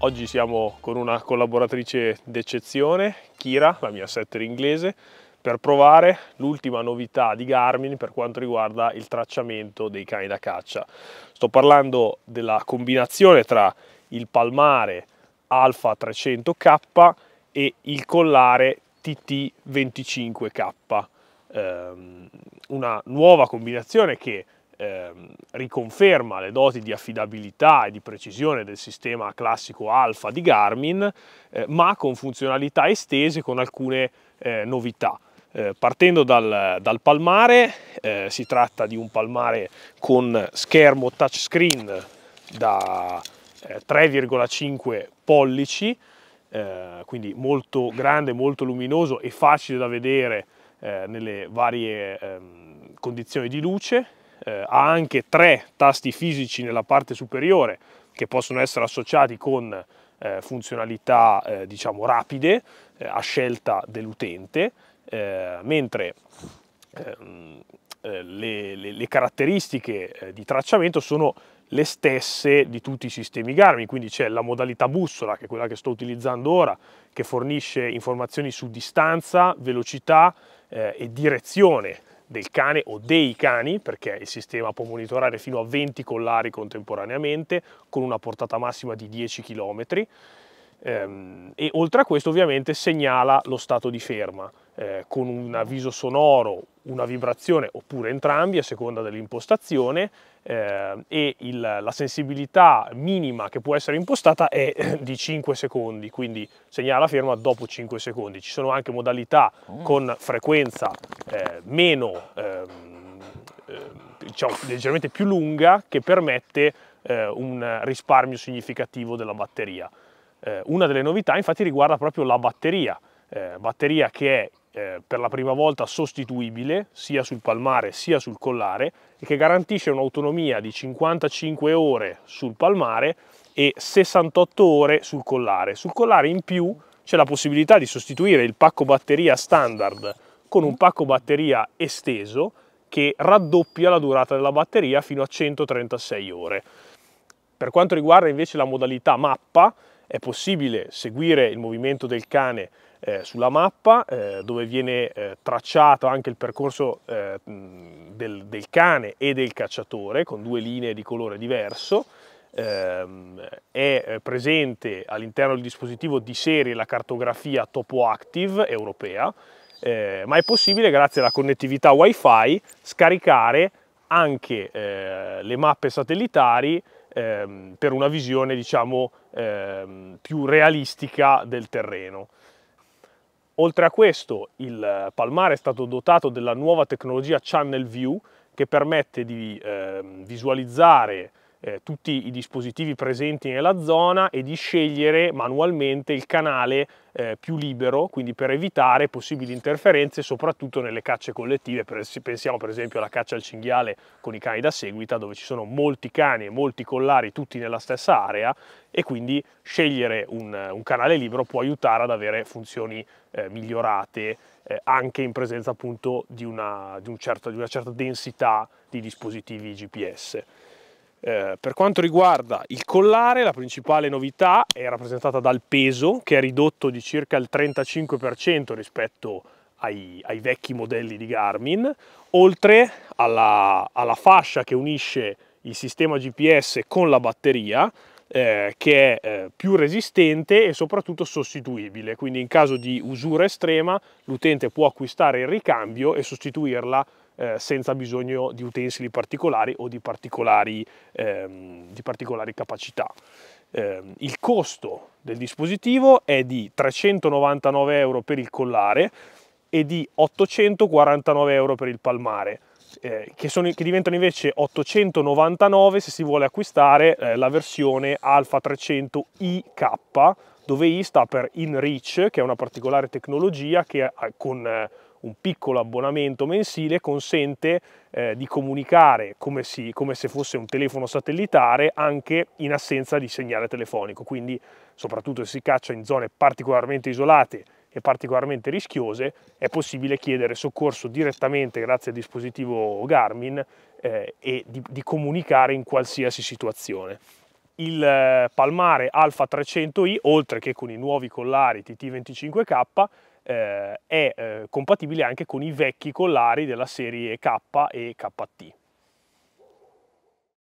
Oggi siamo con una collaboratrice d'eccezione, Kira, la mia setter inglese, per provare l'ultima novità di Garmin per quanto riguarda il tracciamento dei cani da caccia. Sto parlando della combinazione tra il palmare Alfa 300K e il collare TT 25K, ehm, una nuova combinazione che ehm, riconferma le doti di affidabilità e di precisione del sistema classico Alfa di Garmin, eh, ma con funzionalità estese con alcune eh, novità. Eh, partendo dal, dal palmare, eh, si tratta di un palmare con schermo touchscreen da 3,5 eh, pollici, eh, quindi molto grande, molto luminoso e facile da vedere nelle varie ehm, condizioni di luce eh, ha anche tre tasti fisici nella parte superiore che possono essere associati con eh, funzionalità eh, diciamo rapide eh, a scelta dell'utente, eh, mentre ehm, eh, le, le, le, caratteristiche di tracciamento sono le stesse di tutti i sistemi Garmin, quindi c'è la modalità bussola, che è quella che sto utilizzando ora, che fornisce informazioni su distanza, velocità eh, e direzione del cane o dei cani, perché il sistema può monitorare fino a 20 collari contemporaneamente con una portata massima di 10 km ehm, e oltre a questo ovviamente segnala lo stato di ferma eh, con un avviso sonoro, una vibrazione oppure entrambi a seconda dell'impostazione eh, e il, la sensibilità minima che può essere impostata è di 5 secondi, quindi segnala la ferma dopo 5 secondi. Ci sono anche modalità mm. con frequenza eh, meno, ehm, eh, diciamo, leggermente più lunga che permette eh, un risparmio significativo della batteria. Eh, una delle novità infatti riguarda proprio la batteria, batteria che è eh, per la prima volta sostituibile sia sul palmare sia sul collare e che garantisce un'autonomia di 55 ore sul palmare e 68 ore sul collare. Sul collare in più c'è la possibilità di sostituire il pacco batteria standard con un pacco batteria esteso che raddoppia la durata della batteria fino a 136 ore. Per quanto riguarda invece la modalità mappa, è possibile seguire il movimento del cane eh, sulla mappa eh, dove viene eh, tracciato anche il percorso eh, del, del, cane e del cacciatore con due linee di colore diverso. Ehm, è eh, presente all'interno del dispositivo di serie la cartografia Topo Active europea, eh, ma è possibile grazie alla connettività wifi scaricare anche le mappe satellitari ehm, per una visione diciamo, ehm, più realistica del terreno. Oltre a questo, il eh, Palmare è stato dotato della nuova tecnologia Channel View che permette di eh, visualizzare eh, tutti i dispositivi presenti nella zona e di scegliere manualmente il canale eh, più libero, quindi per evitare possibili interferenze soprattutto nelle cacce collettive, pensiamo per esempio alla caccia al cinghiale con i cani da seguita dove ci sono molti cani e molti collari tutti nella stessa area e quindi scegliere un, un canale libero può aiutare ad avere funzioni eh, migliorate eh, anche in presenza appunto di una, di, un certo, di una certa densità di dispositivi GPS. Eh, per quanto riguarda il collare, la principale novità è rappresentata dal peso che è ridotto di circa il 35% rispetto ai, ai, vecchi modelli di Garmin, oltre alla, alla fascia che unisce il sistema GPS con la batteria, eh, che è eh, più resistente e soprattutto sostituibile, quindi in caso di usura estrema l'utente può acquistare il ricambio e sostituirla eh, senza bisogno di utensili particolari o di particolari, ehm, di particolari capacità. Ehm, il costo del dispositivo è di 399 euro per il collare e di 849 euro per il palmare eh, che, sono, che, diventano invece 899 se si vuole acquistare eh, la versione Alfa 300 IK dove I sta per InReach, che è una particolare tecnologia che eh, con eh, un piccolo abbonamento mensile consente eh, di comunicare come, si, come, se fosse un telefono satellitare anche in assenza di segnale telefonico, quindi soprattutto se si caccia in zone particolarmente isolate e particolarmente rischiose, è possibile chiedere soccorso direttamente grazie al dispositivo Garmin eh, e di, di comunicare in qualsiasi situazione il eh, palmare Alfa 300i, oltre che con i nuovi collari TT25K, eh, è eh, compatibile anche con i vecchi collari della serie K e KT.